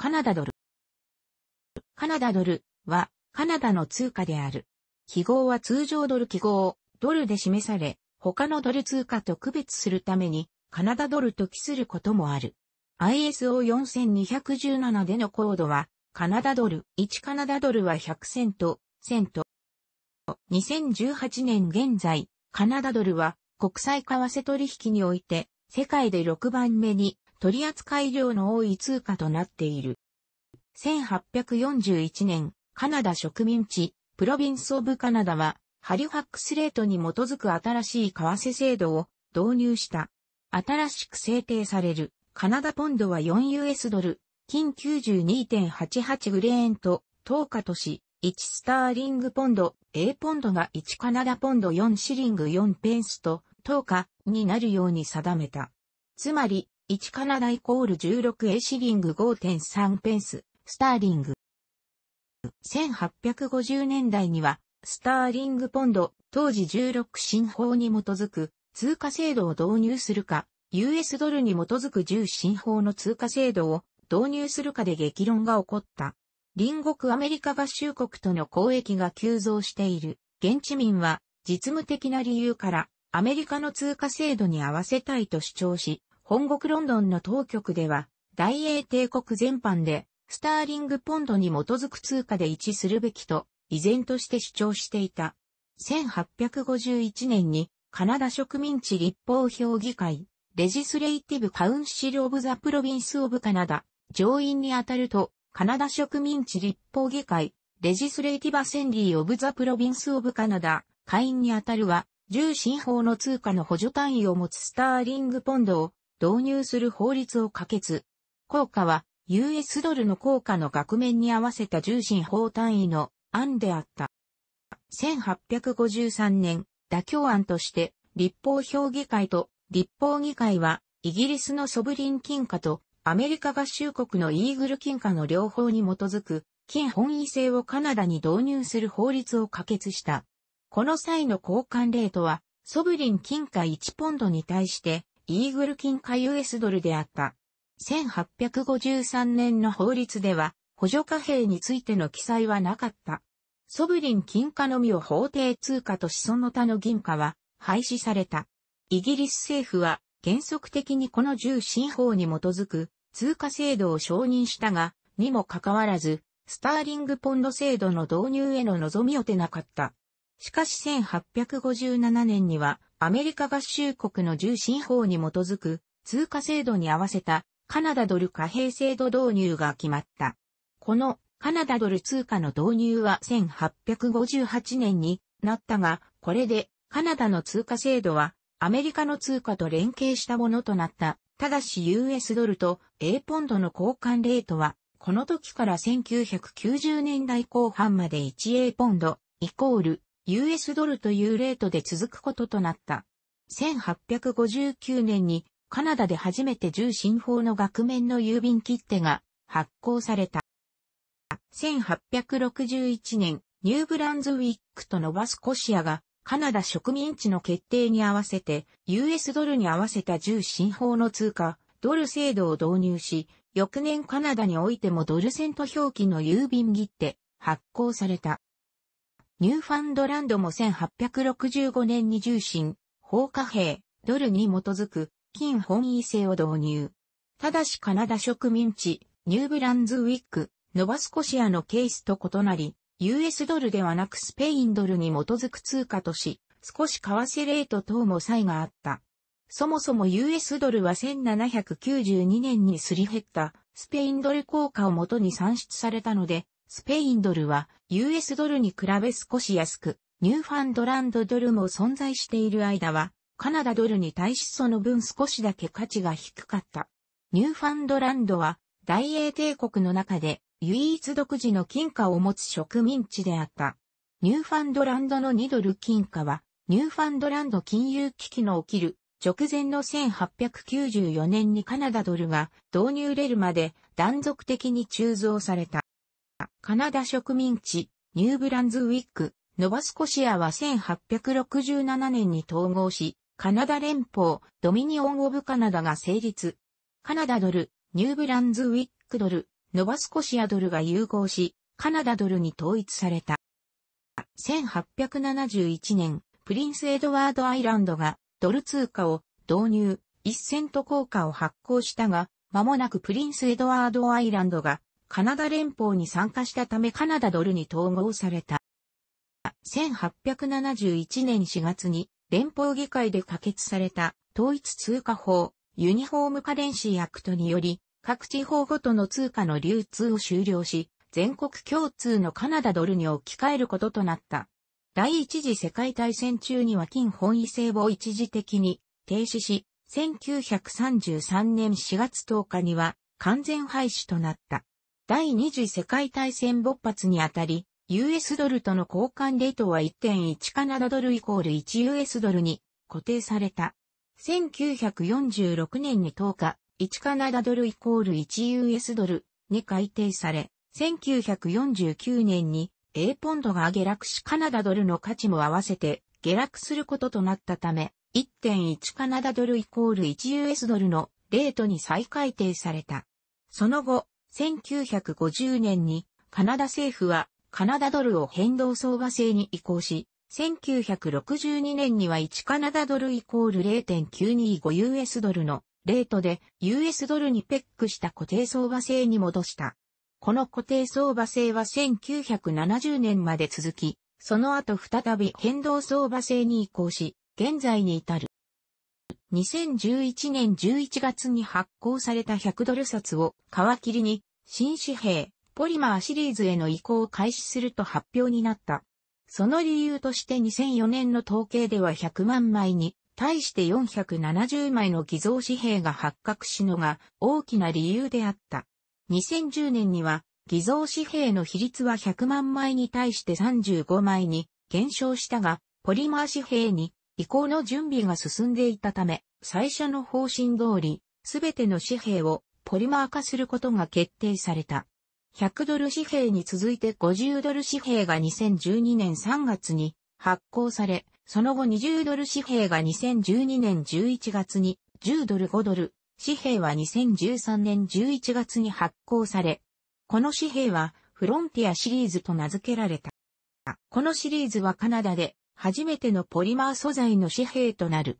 カナダドル。カナダドルはカナダの通貨である。記号は通常ドル記号、ドルで示され、他のドル通貨と区別するためにカナダドルと記することもある。ISO4217 でのコードはカナダドル、1カナダドルは100セント、セント。2018年現在、カナダドルは国際為替取引において世界で6番目に取扱量の多い通貨となっている。1841年、カナダ植民地、プロビンス・オブ・カナダは、ハリファックスレートに基づく新しい為替制度を導入した。新しく制定される、カナダポンドは 4US ドル、金92.88グレーンと、10日とし、1スターリングポンド、A ポンドが1カナダポンド4シリング4ペンスと、10日になるように定めた。つまり、1カナダイコール 16A シリング5.3ペンス、スターリング。1850年代には、スターリングポンド、当時16新法に基づく通貨制度を導入するか、US ドルに基づく10新法の通貨制度を導入するかで激論が起こった。隣国アメリカ合衆国との交易が急増している。現地民は実務的な理由からアメリカの通貨制度に合わせたいと主張し、本国ロンドンの当局では、大英帝国全般で、スターリングポンドに基づく通貨で一致するべきと、依然として主張していた。1851年に、カナダ植民地立法評議会、レジスレイティブカウンシル・オブ・ザ・プロビンス・オブ・カナダ、上院にあたると、カナダ植民地立法議会、レジスレイティブ・アセンリー・オブ・ザ・プロビンス・オブ・カナダ、会員にあたるは、重心法の通貨の補助単位を持つスターリングポンドを導入する法律を可決。効果は、US ドルの効果の額面に合わせた重心法単位の案であった。1853年、妥協案として、立法評議会と立法議会は、イギリスのソブリン金貨とアメリカ合衆国のイーグル金貨の両方に基づく、金本位制をカナダに導入する法律を可決した。この際の交換レートは、ソブリン金貨1ポンドに対して、イーグル金貨 US ドルであった。1853年の法律では、補助貨幣についての記載はなかった。ソブリン金貨のみを法定通貨としその他の銀貨は廃止された。イギリス政府は原則的にこの重新法に基づく通貨制度を承認したが、にもかかわらず、スターリングポンド制度の導入への望みを出なかった。しかし1857年にはアメリカ合衆国の重心法に基づく通貨制度に合わせたカナダドル貨幣制度導入が決まった。このカナダドル通貨の導入は1858年になったが、これでカナダの通貨制度はアメリカの通貨と連携したものとなった。ただし US ドルと A ポンドの交換レートは、この時から1990年代後半まで 1A ポンドイコール US ドルというレートで続くこととなった。1859年にカナダで初めて重心法の額面の郵便切手が発行された。1861年、ニューブランズウィックとノバスコシアがカナダ植民地の決定に合わせて US ドルに合わせた重心法の通貨、ドル制度を導入し、翌年カナダにおいてもドルセント表記の郵便切手、発行された。ニューファンドランドも1865年に重心、法貨幣、ドルに基づく、金本位制を導入。ただしカナダ植民地、ニューブランズウィック、ノバスコシアのケースと異なり、US ドルではなくスペインドルに基づく通貨とし、少し為替レート等も差異があった。そもそも US ドルは1792年にすり減ったスペインドル効果をもとに算出されたので、スペインドルは US ドルに比べ少し安く、ニューファンドランドドルも存在している間は、カナダドルに対しその分少しだけ価値が低かった。ニューファンドランドは大英帝国の中で唯一独自の金貨を持つ植民地であった。ニューファンドランドの2ドル金貨は、ニューファンドランド金融危機の起きる直前の1894年にカナダドルが導入れるまで断続的に鋳造された。カナダ植民地、ニューブランズウィック、ノバスコシアは1867年に統合し、カナダ連邦、ドミニオン・オブ・カナダが成立。カナダドル、ニューブランズウィックドル、ノバスコシアドルが融合し、カナダドルに統一された。1871年、プリンス・エドワード・アイランドがドル通貨を導入、一セント硬貨を発行したが、間もなくプリンス・エドワード・アイランドがカナダ連邦に参加したためカナダドルに統合された。1871年4月に連邦議会で可決された統一通貨法ユニフォームカレンシーアクトにより各地方ごとの通貨の流通を終了し全国共通のカナダドルに置き換えることとなった。第一次世界大戦中には金本位制を一時的に停止し1933年4月10日には完全廃止となった。第二次世界大戦勃発にあたり、US ドルとの交換レートは1.1カナダドルイコール 1US ドルに固定された。1946年に10日、1カナダドルイコール 1US ドルに改定され、1949年に A ポンドが下落しカナダドルの価値も合わせて下落することとなったため、1.1カナダドルイコール 1US ドルのレートに再改定された。その後、1950年にカナダ政府はカナダドルを変動相場制に移行し、1962年には1カナダドルイコール 0.925US ドルのレートで US ドルにペックした固定相場制に戻した。この固定相場制は1970年まで続き、その後再び変動相場制に移行し、現在に至る。2011年11月に発行された100ドル札を皮切りに新紙幣、ポリマーシリーズへの移行を開始すると発表になった。その理由として2004年の統計では100万枚に対して470枚の偽造紙幣が発覚しのが大きな理由であった。2010年には偽造紙幣の比率は100万枚に対して35枚に減少したが、ポリマー紙幣に移行の準備が進んでいたため、最初の方針通り、すべての紙幣をポリマー化することが決定された。100ドル紙幣に続いて50ドル紙幣が2012年3月に発行され、その後20ドル紙幣が2012年11月に、10ドル5ドル紙幣は2013年11月に発行され、この紙幣はフロンティアシリーズと名付けられた。このシリーズはカナダで初めてのポリマー素材の紙幣となる。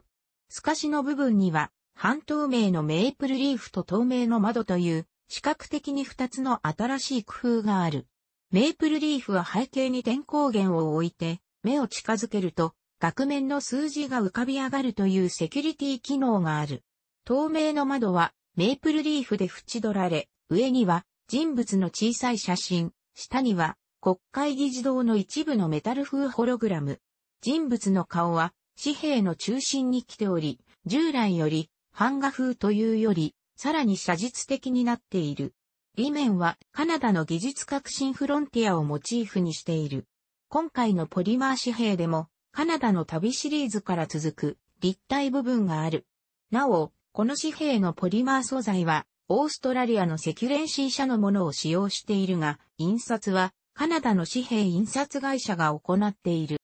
透かしの部分には、半透明のメープルリーフと透明の窓という、視覚的に二つの新しい工夫がある。メープルリーフは背景に点光源を置いて、目を近づけると、額面の数字が浮かび上がるというセキュリティ機能がある。透明の窓は、メープルリーフで縁取られ、上には、人物の小さい写真、下には、国会議事堂の一部のメタル風ホログラム、人物の顔は紙幣の中心に来ており、従来より版画風というより、さらに写実的になっている。裏面はカナダの技術革新フロンティアをモチーフにしている。今回のポリマー紙幣でも、カナダの旅シリーズから続く立体部分がある。なお、この紙幣のポリマー素材は、オーストラリアのセキュレンシー社のものを使用しているが、印刷はカナダの紙幣印刷会社が行っている。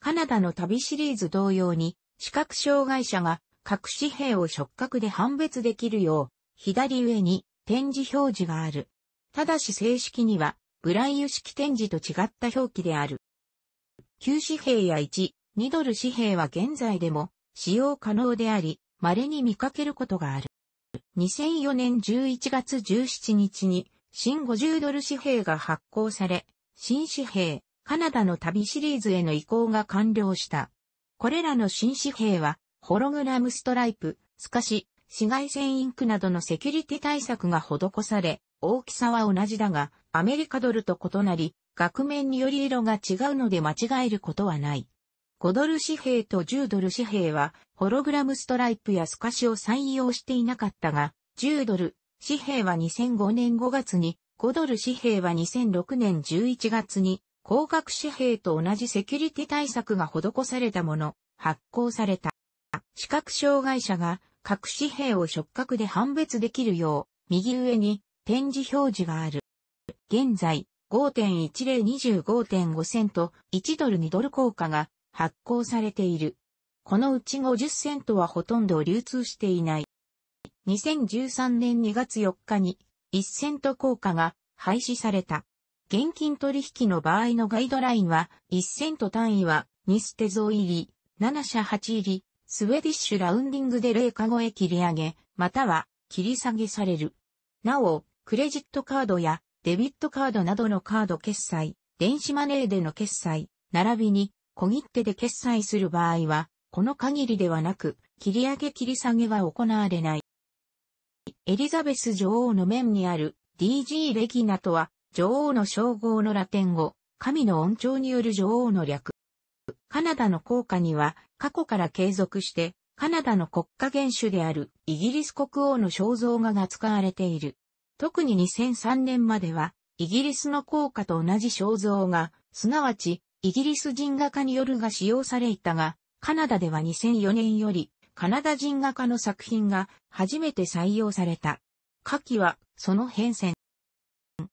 カナダの旅シリーズ同様に、視覚障害者が各紙幣を触覚で判別できるよう、左上に展示表示がある。ただし正式には、ブライユ式展示と違った表記である。旧紙幣や1、2ドル紙幣は現在でも使用可能であり、稀に見かけることがある。2004年11月17日に新50ドル紙幣が発行され、新紙幣、カナダの旅シリーズへの移行が完了した。これらの新紙幣は、ホログラムストライプ、透かし、紫外線インクなどのセキュリティ対策が施され、大きさは同じだが、アメリカドルと異なり、額面により色が違うので間違えることはない。5ドル紙幣と10ドル紙幣は、ホログラムストライプや透かしを採用していなかったが、10ドル紙幣は2005年5月に、5ドル紙幣は2006年11月に高額紙幣と同じセキュリティ対策が施されたもの、発行された。視覚障害者が各紙幣を触覚で判別できるよう、右上に展示表示がある。現在、5.1025.5セント、1ドル2ドル硬貨が発行されている。このうち50セントはほとんど流通していない。2013年2月4日に1セント硬貨が廃止された。現金取引の場合のガイドラインは、1セント単位は、ニステゾ入り、7社8入り、スウェディッシュラウンディングで0か5へ切り上げ、または、切り下げされる。なお、クレジットカードやデビットカードなどのカード決済、電子マネーでの決済、並びに小切手で決済する場合は、この限りではなく、切り上げ切り下げは行われない。エリザベス女王の面にある DG レギナとは女王の称号のラテン語、神の恩寵による女王の略。カナダの効果には、過去から継続して、カナダの国家元首であるイギリス国王の肖像画が使われている。特に2003年までは、イギリスの効果と同じ肖像画、すなわち、イギリス人画家によるが使用されいたが、カナダでは2004年より、カナダ人画家の作品が初めて採用された。下記は、その変遷。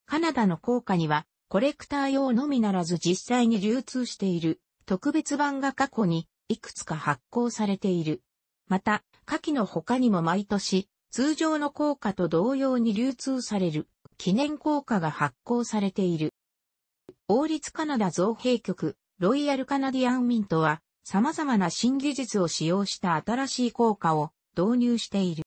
カナダの硬貨には、コレクター用のみならず実際に流通している特別版が過去にいくつか発行されている。また、下記の他にも毎年、通常の硬貨と同様に流通される記念硬貨が発行されている。王立カナダ造幣局、ロイヤルカナディアンミントは、様々な新技術を使用した新しい硬貨を導入している。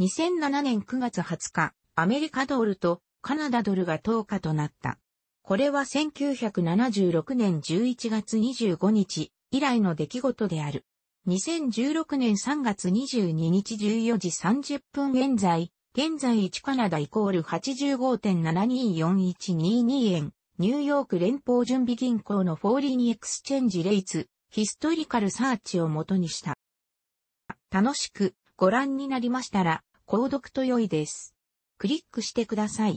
2007年9月20日、アメリカドルとカナダドルが10日となった。これは1976年11月25日以来の出来事である。2016年3月22日14時30分現在、現在1カナダイコール85.724122円、ニューヨーク連邦準備銀行のフォーリーニエクスチェンジレイツ、ヒストリカルサーチを元にした。楽しくご覧になりましたら、購読と良いです。クリックしてください。